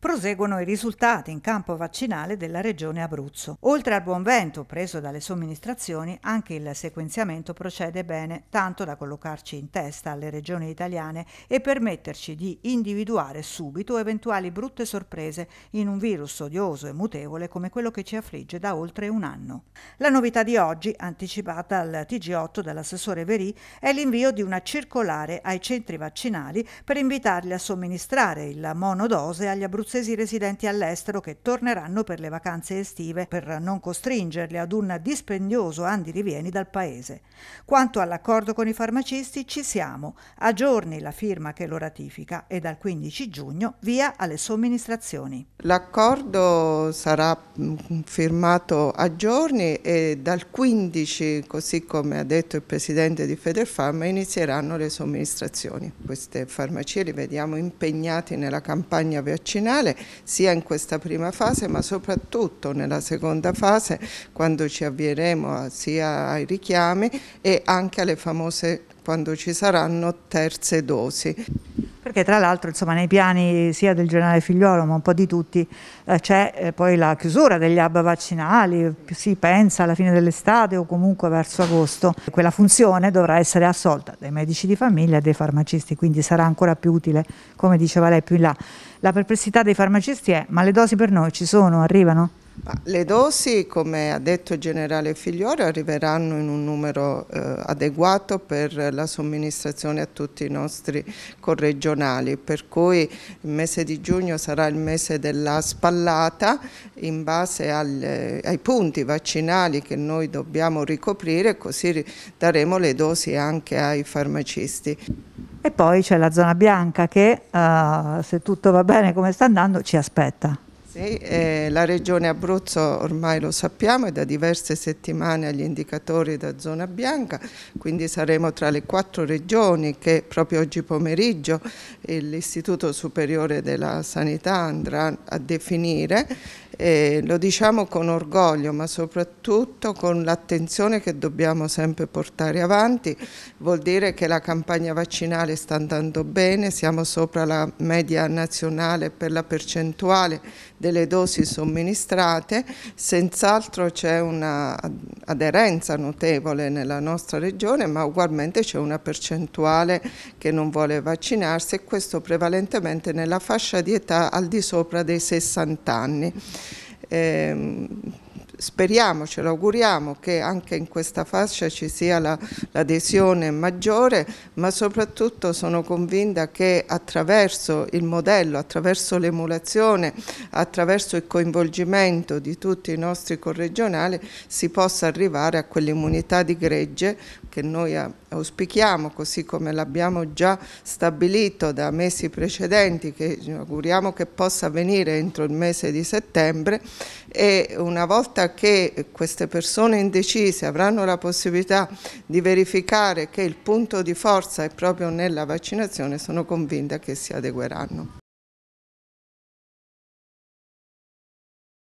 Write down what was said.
Proseguono i risultati in campo vaccinale della regione Abruzzo. Oltre al buon vento preso dalle somministrazioni, anche il sequenziamento procede bene, tanto da collocarci in testa alle regioni italiane e permetterci di individuare subito eventuali brutte sorprese in un virus odioso e mutevole come quello che ci affligge da oltre un anno. La novità di oggi, anticipata al TG8 dall'assessore Verì, è l'invio di una circolare ai centri vaccinali per invitarli a somministrare il monodose agli abruzzesi abruzzesi residenti all'estero che torneranno per le vacanze estive per non costringerli ad un dispendioso andirivieni dal paese. Quanto all'accordo con i farmacisti ci siamo, a giorni la firma che lo ratifica e dal 15 giugno via alle somministrazioni. L'accordo sarà mm, firmato a giorni e dal 15, così come ha detto il presidente di Federfarma, inizieranno le somministrazioni. Queste farmacie le vediamo impegnate nella campagna vaccinale nazionale sia in questa prima fase ma soprattutto nella seconda fase quando ci avvieremo sia ai richiami e anche alle famose quando ci saranno terze dosi perché tra l'altro nei piani sia del generale Figliolo ma un po' di tutti eh, c'è eh, poi la chiusura degli hub vaccinali, si pensa alla fine dell'estate o comunque verso agosto, quella funzione dovrà essere assolta dai medici di famiglia e dai farmacisti, quindi sarà ancora più utile, come diceva lei più in là. La perplessità dei farmacisti è ma le dosi per noi ci sono, arrivano? Le dosi, come ha detto il generale Figliore, arriveranno in un numero eh, adeguato per la somministrazione a tutti i nostri corregionali, per cui il mese di giugno sarà il mese della spallata in base al, eh, ai punti vaccinali che noi dobbiamo ricoprire, così daremo le dosi anche ai farmacisti. E poi c'è la zona bianca che, eh, se tutto va bene come sta andando, ci aspetta. Sì, eh, la regione Abruzzo ormai lo sappiamo è da diverse settimane agli indicatori da zona bianca, quindi saremo tra le quattro regioni che proprio oggi pomeriggio l'Istituto Superiore della Sanità andrà a definire eh, lo diciamo con orgoglio, ma soprattutto con l'attenzione che dobbiamo sempre portare avanti. Vuol dire che la campagna vaccinale sta andando bene, siamo sopra la media nazionale per la percentuale delle dosi somministrate. Senz'altro c'è un'aderenza notevole nella nostra regione, ma ugualmente c'è una percentuale che non vuole vaccinarsi e questo prevalentemente nella fascia di età al di sopra dei 60 anni eh, speriamo, ce l'auguriamo che anche in questa fascia ci sia l'adesione maggiore, ma soprattutto sono convinta che attraverso il modello, attraverso l'emulazione, attraverso il coinvolgimento di tutti i nostri corregionali si possa arrivare a quell'immunità di gregge che noi auspichiamo, così come l'abbiamo già stabilito da mesi precedenti, che auguriamo che possa avvenire entro il mese di settembre, e una volta che queste persone indecise avranno la possibilità di verificare che il punto di forza è proprio nella vaccinazione, sono convinta che si adegueranno.